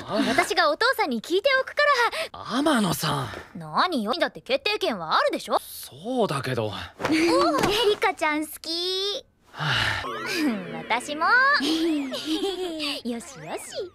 私がお父さんに聞いておくから天野さん何よだって決定権はあるでしょそうだけどエリカちゃん好き 私も よしよし